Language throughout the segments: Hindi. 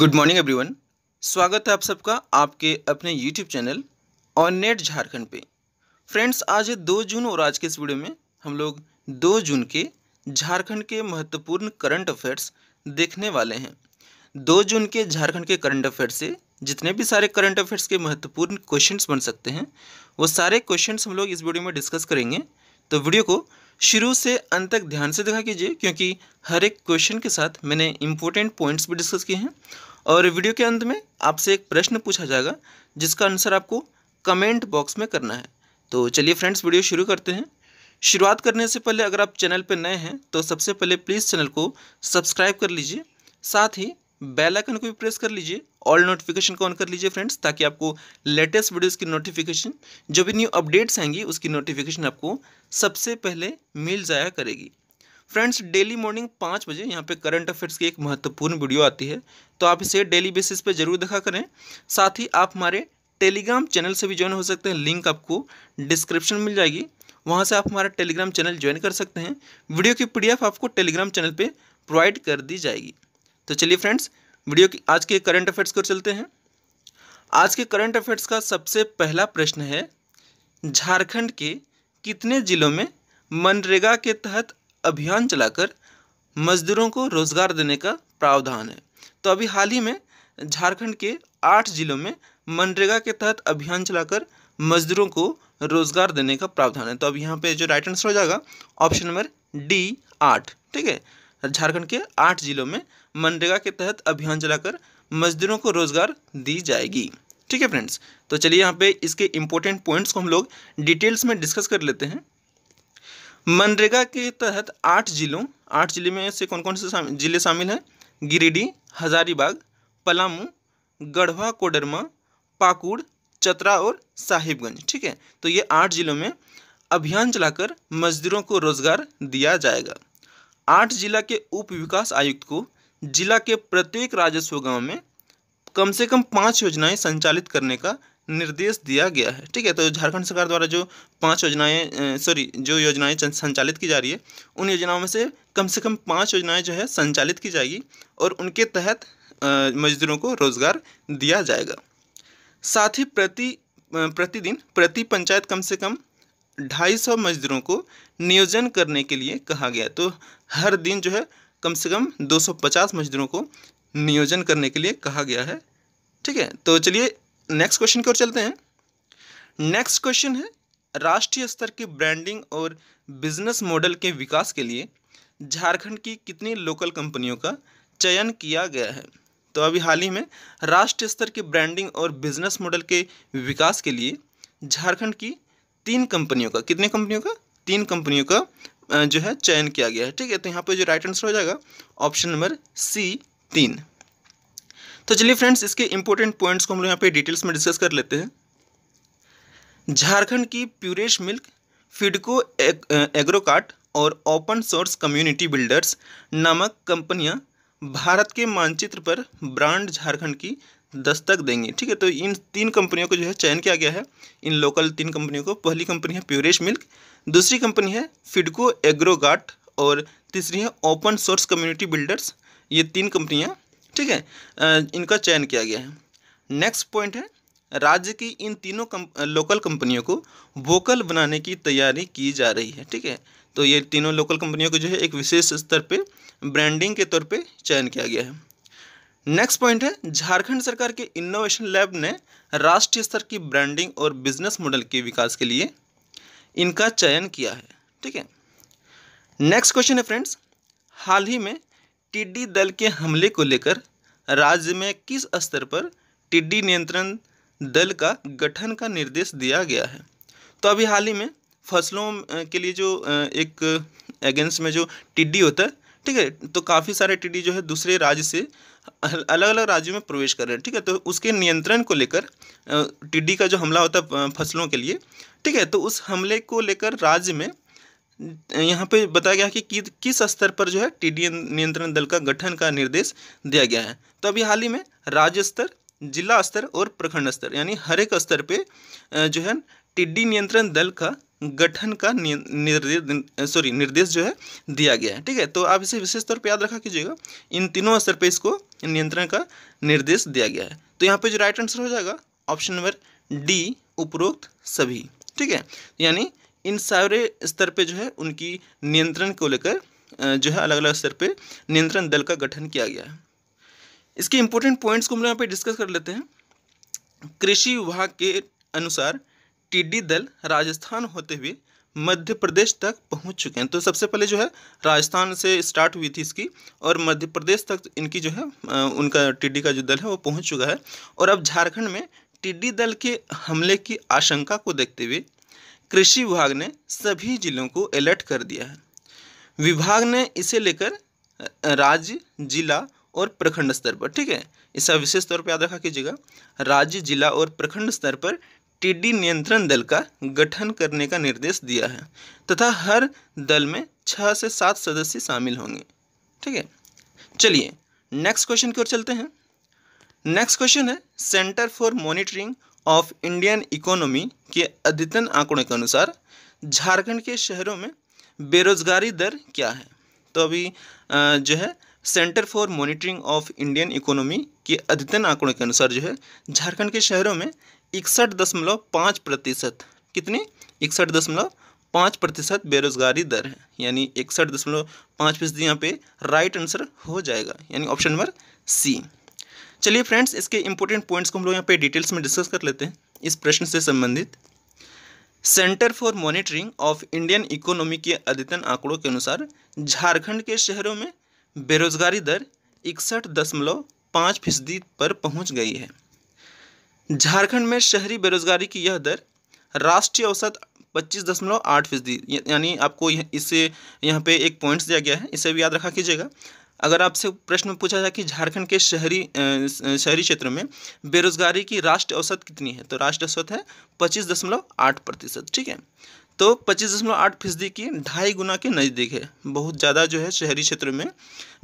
गुड मॉर्निंग एवरीवन स्वागत है आप सबका आपके अपने यूट्यूब चैनल और नेट झारखंड पे फ्रेंड्स आज है दो जून और आज के इस वीडियो में हम लोग दो जून के झारखंड के महत्वपूर्ण करंट अफेयर्स देखने वाले हैं दो जून के झारखंड के करंट अफेयर्स से जितने भी सारे करंट अफेयर्स के महत्वपूर्ण क्वेश्चंस बन सकते हैं वो सारे क्वेश्चंस हम लोग इस वीडियो में डिस्कस करेंगे तो वीडियो को शुरू से अंत तक ध्यान से देखा कीजिए क्योंकि हर एक क्वेश्चन के साथ मैंने इंपॉर्टेंट पॉइंट्स भी डिस्कस किए हैं और वीडियो के अंत में आपसे एक प्रश्न पूछा जाएगा जिसका आंसर आपको कमेंट बॉक्स में करना है तो चलिए फ्रेंड्स वीडियो शुरू करते हैं शुरुआत करने से पहले अगर आप चैनल पर नए हैं तो सबसे पहले प्लीज़ चैनल को सब्सक्राइब कर लीजिए साथ ही बेल आइकन को भी प्रेस कर लीजिए ऑल नोटिफिकेशन को ऑन कर लीजिए फ्रेंड्स ताकि आपको लेटेस्ट वीडियोस की नोटिफिकेशन जो भी न्यू अपडेट्स आएंगी उसकी नोटिफिकेशन आपको सबसे पहले मिल जाया करेगी फ्रेंड्स डेली मॉर्निंग पाँच बजे यहाँ पे करंट अफेयर्स की एक महत्वपूर्ण वीडियो आती है तो आप इसे डेली बेसिस पे जरूर देखा करें साथ ही आप हमारे टेलीग्राम चैनल से भी ज्वाइन हो सकते हैं लिंक आपको डिस्क्रिप्शन मिल जाएगी वहाँ से आप हमारा टेलीग्राम चैनल ज्वाइन कर सकते हैं वीडियो की पी आपको टेलीग्राम चैनल पर प्रोवाइड कर दी जाएगी तो चलिए फ्रेंड्स वीडियो की आज के करंट अफेयर्स को चलते हैं आज के करंट अफेयर्स का सबसे पहला प्रश्न है झारखंड के कितने जिलों में मनरेगा के तहत अभियान चलाकर मजदूरों को रोजगार देने का प्रावधान है तो अभी हाल ही में झारखंड के आठ जिलों में मनरेगा के तहत अभियान चलाकर मजदूरों को रोजगार देने का प्रावधान है तो अब यहाँ पे जो राइट आंसर हो जाएगा ऑप्शन नंबर डी आठ ठीक है झारखंड के आठ जिलों में मनरेगा के तहत अभियान चलाकर मजदूरों को रोजगार दी जाएगी ठीक है फ्रेंड्स तो चलिए यहाँ पे इसके इंपॉर्टेंट पॉइंट्स को हम लोग डिटेल्स में डिस्कस कर लेते हैं मनरेगा के तहत आठ जिलों आठ जिले में से कौन कौन से जिले शामिल हैं गिरिडीह हजारीबाग पलामू गढ़वा कोडरमा पाकुड़ चतरा और साहिबगंज ठीक है तो ये आठ जिलों में अभियान चलाकर मजदूरों को रोजगार दिया जाएगा आठ जिला के उप विकास आयुक्त को जिला के प्रत्येक राजस्व गांव में कम से कम पाँच योजनाएं संचालित करने का निर्देश दिया गया है ठीक है तो झारखंड सरकार द्वारा जो पांच योजनाएं सॉरी जो योजनाएं संचालित की जा रही है उन योजनाओं में से कम से कम पांच योजनाएं जो है संचालित की जाएगी और उनके तहत मजदूरों को रोज़गार दिया जाएगा साथ ही प्रति प्रतिदिन प्रति पंचायत कम से कम ढाई सौ मजदूरों को नियोजन करने के लिए कहा गया तो हर दिन जो है कम से कम दो मजदूरों को नियोजन करने के लिए कहा गया है ठीक है तो चलिए नेक्स्ट क्वेश्चन की ओर चलते हैं नेक्स्ट क्वेश्चन है राष्ट्रीय स्तर की ब्रांडिंग और बिजनेस मॉडल के विकास के लिए झारखंड की कितनी लोकल कंपनियों का चयन किया गया है तो अभी हाल ही में राष्ट्रीय स्तर की ब्रांडिंग और बिजनेस मॉडल के विकास के लिए झारखंड की तीन कंपनियों का कितने कंपनियों का तीन कंपनियों का जो है चयन किया गया है ठीक है तो यहाँ पर जो राइट आंसर हो जाएगा ऑप्शन नंबर सी तीन तो चलिए फ्रेंड्स इसके इंपॉर्टेंट पॉइंट्स को हम लोग यहाँ पे डिटेल्स में डिस्कस कर लेते हैं झारखंड की प्यूरेश मिल्क फिडको एग, एग्रोकार्ट और ओपन सोर्स कम्युनिटी बिल्डर्स नामक कंपनियाँ भारत के मानचित्र पर ब्रांड झारखंड की दस्तक देंगी ठीक है तो इन तीन कंपनियों को जो है चयन किया गया है इन लोकल तीन कंपनियों को पहली कंपनी है प्योरेश मिल्क दूसरी कंपनी है फिडको एग्रोगार्ट और तीसरी है ओपन सोर्स कम्युनिटी बिल्डर्स ये तीन कंपनियाँ ठीक है इनका चयन किया गया है नेक्स्ट पॉइंट है राज्य की इन तीनों कम, लोकल कंपनियों को वोकल बनाने की तैयारी की जा रही है ठीक है तो ये तीनों लोकल कंपनियों को जो है एक विशेष स्तर पे ब्रांडिंग के तौर पे चयन किया गया है नेक्स्ट पॉइंट है झारखंड सरकार के इनोवेशन लैब ने राष्ट्रीय स्तर की ब्रांडिंग और बिजनेस मॉडल के विकास के लिए इनका चयन किया है ठीक है नेक्स्ट क्वेश्चन है फ्रेंड्स हाल ही में टिड्डी दल के हमले को लेकर राज्य में किस स्तर पर टिड्डी नियंत्रण दल का गठन का निर्देश दिया गया है तो अभी हाल ही में फसलों के लिए जो एक अगेंस्ट में जो टिड्डी होता है ठीक है तो काफ़ी सारे टिड्डी जो है दूसरे राज्य से अलग अलग राज्यों में प्रवेश कर रहे हैं ठीक है तो उसके नियंत्रण को लेकर टिड्डी का जो हमला होता है फसलों के लिए ठीक है तो उस हमले को लेकर राज्य में यहाँ पे बताया गया है कि, किस स्तर पर जो है टी नियंत्रण दल का गठन का निर्देश दिया गया है तो अभी हाल ही में राज्य स्तर जिला स्तर और प्रखंड स्तर यानी हर एक स्तर पे जो है टिड्डी नियंत्रण दल का गठन का निर्देश सॉरी निर्देश जो है दिया गया है ठीक है तो आप इसे विशेष तौर पे याद रखा कीजिएगा इन तीनों स्तर पे इसको नियंत्रण का निर्देश दिया गया है तो यहाँ पे जो राइट आंसर हो जाएगा ऑप्शन नंबर डी उपरोक्त सभी ठीक है यानी इन सारे स्तर पे जो है उनकी नियंत्रण को लेकर जो है अलग अलग स्तर पे नियंत्रण दल का गठन किया गया है इसके इम्पोर्टेंट पॉइंट्स को हम लोग यहाँ पे डिस्कस कर लेते हैं कृषि विभाग के अनुसार टिड्डी दल राजस्थान होते हुए मध्य प्रदेश तक पहुंच चुके हैं तो सबसे पहले जो है राजस्थान से स्टार्ट हुई थी इसकी और मध्य प्रदेश तक इनकी जो है उनका टिड्डी का जो दल है वो पहुंच चुका है और अब झारखंड में टिड्डी दल के हमले की आशंका को देखते हुए कृषि विभाग ने सभी जिलों को अलर्ट कर दिया है विभाग ने इसे लेकर राज्य जिला और प्रखंड स्तर पर ठीक है इसका विशेष तौर पर याद रखा कीजिएगा राज्य जिला और प्रखंड स्तर पर टिड्डी नियंत्रण दल का गठन करने का निर्देश दिया है तथा हर दल में छः से सात सदस्य शामिल होंगे ठीक है चलिए नेक्स्ट क्वेश्चन की ओर चलते हैं नेक्स्ट क्वेश्चन है centre for monitoring of Indian economy के अद्यतन आंकड़ों के अनुसार झारखंड के शहरों में बेरोजगारी दर क्या है तो अभी जो है centre for monitoring of Indian economy के अद्यतन आंकड़ों के अनुसार जो है झारखंड के शहरों में इकसठ दशमलव पाँच प्रतिशत कितनी इकसठ दशमलव पाँच प्रतिशत बेरोजगारी दर है यानी इकसठ दशमलव पाँच फीसदी यहाँ पे राइट आंसर हो जाएगा यानी ऑप्शन नंबर सी चलिए फ्रेंड्स इसके इंपॉर्टेंट पॉइंट्स को हम लोग यहाँ पे डिटेल्स में डिस्कस कर लेते हैं इस प्रश्न से संबंधित centre for monitoring of Indian economy के अद्यतन आंकड़ों के अनुसार झारखंड के शहरों में बेरोजगारी दर इकसठ दशमलव पाँच फीसदी पर पहुंच गई है झारखंड में शहरी बेरोजगारी की यह दर राष्ट्रीय औसत पच्चीस दशमलव आठ फीसदी यानी आपको इसे इससे यहाँ पे एक पॉइंट्स दिया गया है इसे भी याद रखा कीजिएगा अगर आपसे प्रश्न पूछा जाए कि झारखंड के शहरी शहरी क्षेत्र में बेरोजगारी की राष्ट्र औसत कितनी है तो राष्ट्र औसत है पच्चीस दशमलव आठ प्रतिशत ठीक है तो पच्चीस दशमलव आठ फीसदी की ढाई गुना के नज़दीक है बहुत ज़्यादा जो है शहरी क्षेत्र में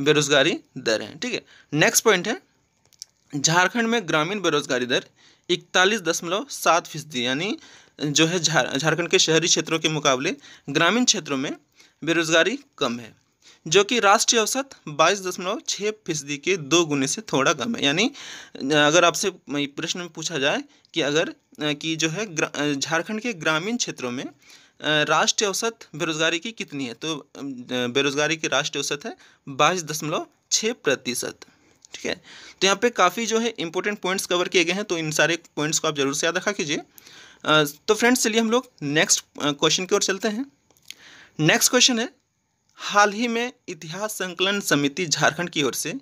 बेरोजगारी दर है ठीक है नेक्स्ट पॉइंट है झारखंड में ग्रामीण बेरोजगारी दर इकतालीस दशमलव सात फीसदी यानी जो है झारखंड के शहरी क्षेत्रों के मुकाबले ग्रामीण क्षेत्रों में बेरोजगारी कम है जो कि राष्ट्रीय औसत बाईस दशमलव छः फीसदी के दो गुने से थोड़ा कम है यानी अगर आपसे प्रश्न में पूछा जाए कि अगर कि जो है झारखंड के ग्रामीण क्षेत्रों में राष्ट्रीय औसत बेरोजगारी की कितनी है तो बेरोजगारी की राष्ट्रीय औसत है बाईस दशमलव छः प्रतिशत ठीक है तो यहाँ पे काफ़ी जो है इंपॉर्टेंट पॉइंट्स कवर किए गए हैं तो इन सारे पॉइंट्स को आप जरूर से याद रखा कीजिए तो फ्रेंड्स चलिए हम लोग नेक्स्ट क्वेश्चन की ओर चलते हैं नेक्स्ट क्वेश्चन है हाल ही में इतिहास संकलन समिति झारखंड की ओर से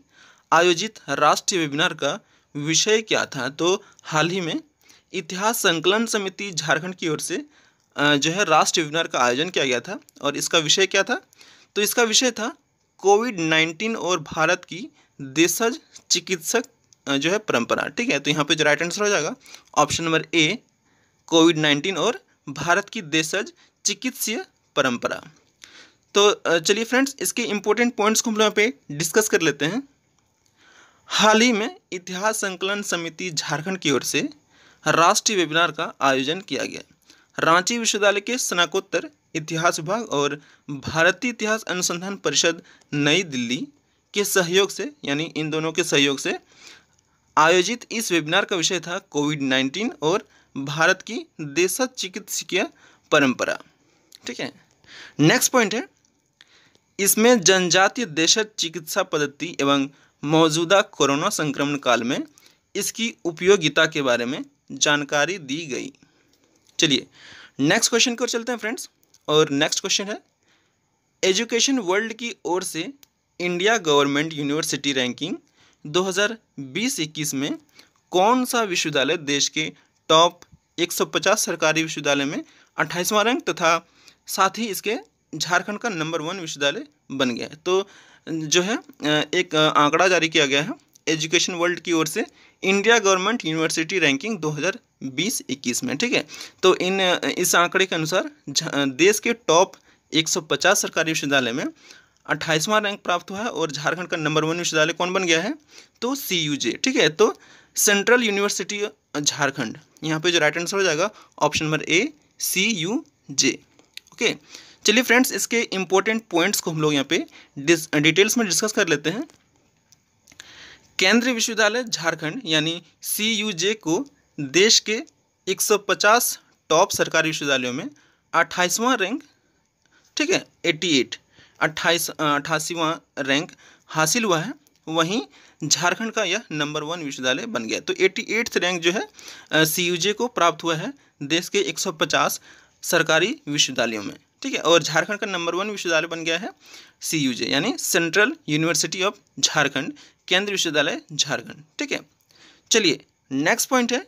आयोजित राष्ट्रीय वेबिनार का विषय क्या था तो हाल ही में इतिहास संकलन समिति झारखंड की ओर से जो है राष्ट्रीय वेबिनार का आयोजन किया गया था और इसका विषय क्या था तो इसका विषय था कोविड नाइन्टीन और भारत की देशज चिकित्सक जो है परंपरा ठीक है तो यहाँ पे जो राइट आंसर हो जाएगा option number A COVID nineteen और भारत की देशज चिकित्सीय परंपरा तो चलिए फ्रेंड्स इसके इम्पोर्टेंट पॉइंट्स को हम लोग यहाँ पे डिस्कस कर लेते हैं हाल ही में इतिहास संकलन समिति झारखंड की ओर से राष्ट्रीय वेबिनार का आयोजन किया गया रांची विश्वविद्यालय के स्नाकोत्तर इतिहास विभाग और भारतीय इतिहास अनुसंधान परिषद नई दिल्ली के सहयोग से यानी इन दोनों के सहयोग से आयोजित इस वेबिनार का विषय था कोविड नाइन्टीन और भारत की देशा चिकित्सकीय परंपरा ठीक है नेक्स्ट पॉइंट है इसमें जनजातीय देशज चिकित्सा पद्धति एवं मौजूदा कोरोना संक्रमण काल में इसकी उपयोगिता के बारे में जानकारी दी गई चलिए नेक्स्ट क्वेश्चन की ओर चलते हैं फ्रेंड्स और नेक्स्ट क्वेश्चन है एजुकेशन वर्ल्ड की ओर से इंडिया गवर्नमेंट यूनिवर्सिटी रैंकिंग 2020-21 में कौन सा विश्वविद्यालय देश के टॉप 150 सरकारी विश्वविद्यालय में अट्ठाईसवां रैंक तथा साथ ही इसके झारखंड का नंबर वन विश्वविद्यालय बन गया है तो जो है एक आंकड़ा जारी किया गया है एजुकेशन वर्ल्ड की ओर से इंडिया गवर्नमेंट यूनिवर्सिटी रैंकिंग 2020-21 में ठीक है तो इन इस आंकड़े के अनुसार देश के टॉप 150 सरकारी विश्वविद्यालय में अट्ठाईसवां रैंक प्राप्त हुआ है और झारखंड का नंबर वन विश्वविद्यालय कौन बन गया है तो सी यू जे ठीक है तो सेंट्रल यूनिवर्सिटी झारखंड यहाँ पे जो राइट आंसर हो जाएगा option number A C U J okay चलिए फ्रेंड्स इसके इम्पोर्टेंट पॉइंट्स को हम लोग यहाँ पे डिटेल्स में डिस्कस कर लेते हैं केंद्रीय विश्वविद्यालय झारखंड यानी सी यू जे को देश के 150 टॉप सरकारी विश्वविद्यालयों में अट्ठाईसवां रैंक ठीक है 88 अट्ठाईस अट्ठासीवां रैंक हासिल हुआ है वहीं झारखंड का यह नंबर वन विश्वविद्यालय बन गया तो एट्टी एट्थ रैंक जो है सी को प्राप्त हुआ है देश के 150 सरकारी विश्वविद्यालयों में ठीक है और झारखंड का नंबर वन विश्वविद्यालय बन गया है सी यू जे यानी सेंट्रल यूनिवर्सिटी ऑफ झारखंड केंद्रीय विश्वविद्यालय झारखंड ठीक है चलिए नेक्स्ट पॉइंट है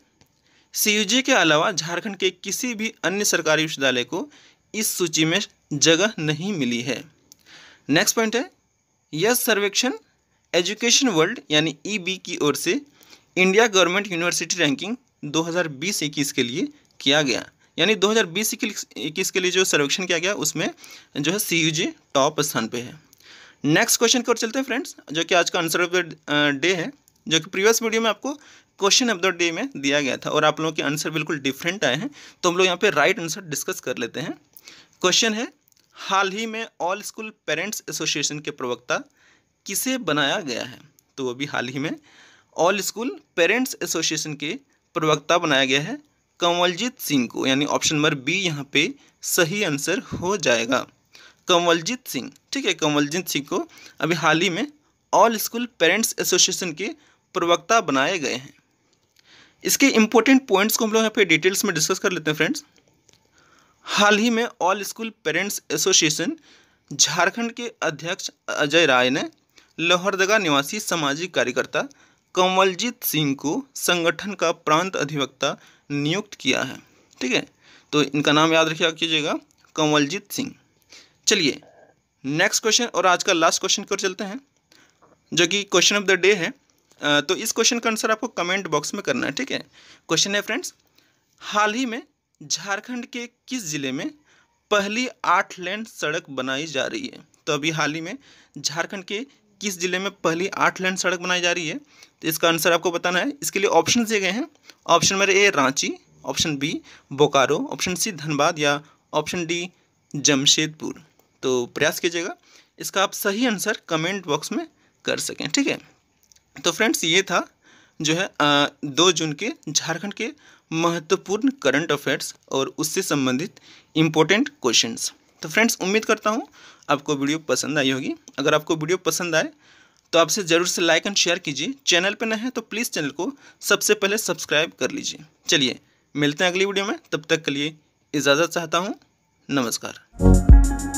सी यू जे के अलावा झारखंड के किसी भी अन्य सरकारी विश्वविद्यालय को इस सूची में जगह नहीं मिली है नेक्स्ट पॉइंट है यह सर्वेक्षण एजुकेशन वर्ल्ड यानी बी e की ओर से इंडिया गवर्नमेंट यूनिवर्सिटी रैंकिंग बीस इक्कीस के लिए किया गया यानी 2020 इक्कीस के लिए जो सर्वेक्षण किया गया उसमें जो है सी टॉप स्थान पर है नेक्स्ट क्वेश्चन की ओर चलते हैं फ्रेंड्स जो कि आज का आंसर ऑफ द डे है जो कि प्रीवियस वीडियो में आपको क्वेश्चन ऑफ द डे में दिया गया था और आप लोगों के आंसर बिल्कुल डिफरेंट आए हैं तो हम लोग यहाँ पे राइट आंसर डिस्कस कर लेते हैं क्वेश्चन है हाल ही में ऑल स्कूल पेरेंट्स एसोसिएशन के प्रवक्ता किसे बनाया गया है तो वो भी हाल ही में ऑल स्कूल पेरेंट्स एसोसिएशन के प्रवक्ता बनाया गया है कंवलजीत सिंह को यानी ऑप्शन नंबर बी यहाँ पे सही आंसर हो जाएगा कंवलजीत सिंह ठीक है कंवलजीत सिंह को अभी हाल ही में ऑल स्कूल पेरेंट्स एसोसिएशन के प्रवक्ता बनाए गए हैं इसके इम्पोर्टेंट पॉइंट्स को हम लोग यहाँ पे डिटेल्स में डिस्कस कर लेते हैं फ्रेंड्स हाल ही में all school parents association Jharkhand के अध्यक्ष अजय राय ने लोहरदगा निवासी सामाजिक कार्यकर्ता कंवलजीत सिंह को संगठन का प्रांत अधिवक्ता नियुक्त किया है ठीक है तो इनका नाम याद रखिए कीजिएगा कंवलजीत सिंह चलिए नेक्स्ट क्वेश्चन और आज का लास्ट क्वेश्चन की चलते हैं जो कि क्वेश्चन ऑफ द डे है तो इस क्वेश्चन का आंसर आपको कमेंट बॉक्स में करना है ठीक है क्वेश्चन है फ्रेंड्स हाल ही में झारखंड के किस ज़िले में पहली आठ लेन सड़क बनाई जा रही है तो अभी हाल ही में झारखंड के किस जिले में पहली आठ लेन सड़क बनाई जा रही है तो इसका आंसर आपको बताना है इसके लिए ऑप्शन दिए गए हैं option number A Ranchi option B Bokaro option C Dhanbad या ऑप्शन डी जमशेदपुर तो प्रयास कीजिएगा इसका आप सही आंसर कमेंट बॉक्स में कर सकें ठीक है तो फ्रेंड्स ये था जो है आ, दो जून के झारखंड के महत्वपूर्ण करंट अफेयर्स और उससे संबंधित इम्पोर्टेंट क्वेश्चंस तो फ्रेंड्स उम्मीद करता हूँ आपको वीडियो पसंद आई होगी अगर आपको वीडियो पसंद आए तो आपसे ज़रूर से लाइक एंड शेयर कीजिए चैनल पर न है तो प्लीज़ चैनल को सबसे पहले सब्सक्राइब कर लीजिए चलिए मिलते हैं अगली वीडियो में तब तक के लिए इजाज़त चाहता हूँ नमस्कार